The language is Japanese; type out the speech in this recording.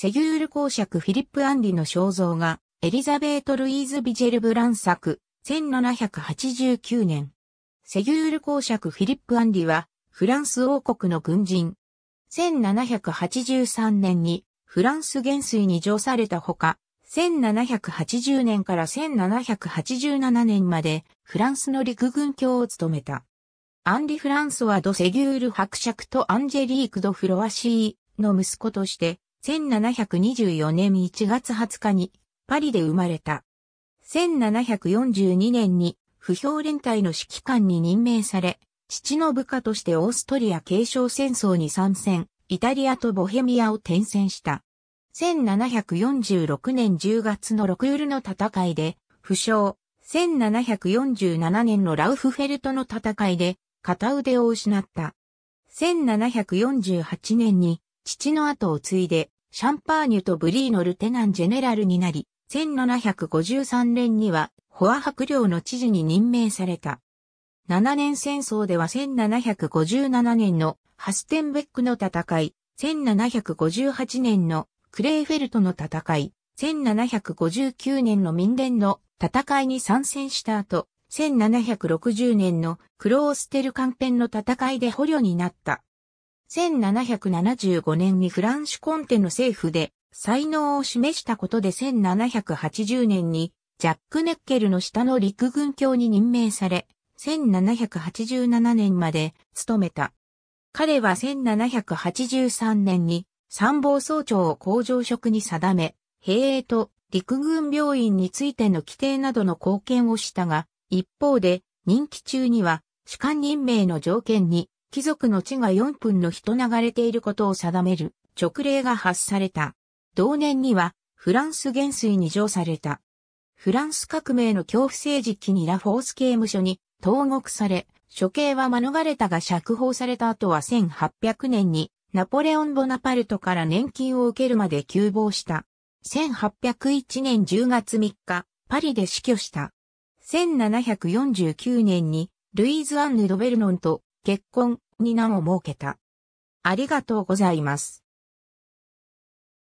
セギュール公爵フィリップ・アンリの肖像が、エリザベート・ルイーズ・ビジェル・ブラン作、1789年。セギュール公爵フィリップ・アンリは、フランス王国の軍人。1783年に、フランス元帥に上されたほか、1780年から1787年まで、フランスの陸軍卿を務めた。アンリ・フランソワ・ド・セギュール伯爵とアンジェリーク・ド・フロワシーの息子として、1724年1月20日にパリで生まれた。1742年に不評連隊の指揮官に任命され、父の部下としてオーストリア継承戦争に参戦、イタリアとボヘミアを転戦した。1746年10月のロクユルの戦いで、負傷。1747年のラウフフェルトの戦いで、片腕を失った。1748年に父の後を継いで、シャンパーニュとブリーのルテナンジェネラルになり、1753年には、ホア白領の知事に任命された。7年戦争では1757年のハステンベックの戦い、1758年のクレーフェルトの戦い、1759年の民伝の戦いに参戦した後、1760年のクローステルカンペンの戦いで捕虜になった。1775年にフランシュ・コンテの政府で才能を示したことで1780年にジャック・ネッケルの下の陸軍卿に任命され、1787年まで務めた。彼は1783年に参謀総長を工場職に定め、兵営と陸軍病院についての規定などの貢献をしたが、一方で任期中には主管任命の条件に貴族の地が4分の人流れていることを定める直令が発された。同年にはフランス元帥に上された。フランス革命の恐怖政治期にラフォース刑務所に投獄され、処刑は免れたが釈放された後は1800年にナポレオン・ボナパルトから年金を受けるまで急亡した。1801年10月3日、パリで死去した。1749年にルイーズ・アンヌ・ドベルノンと結婚に難を設けた。ありがとうございます。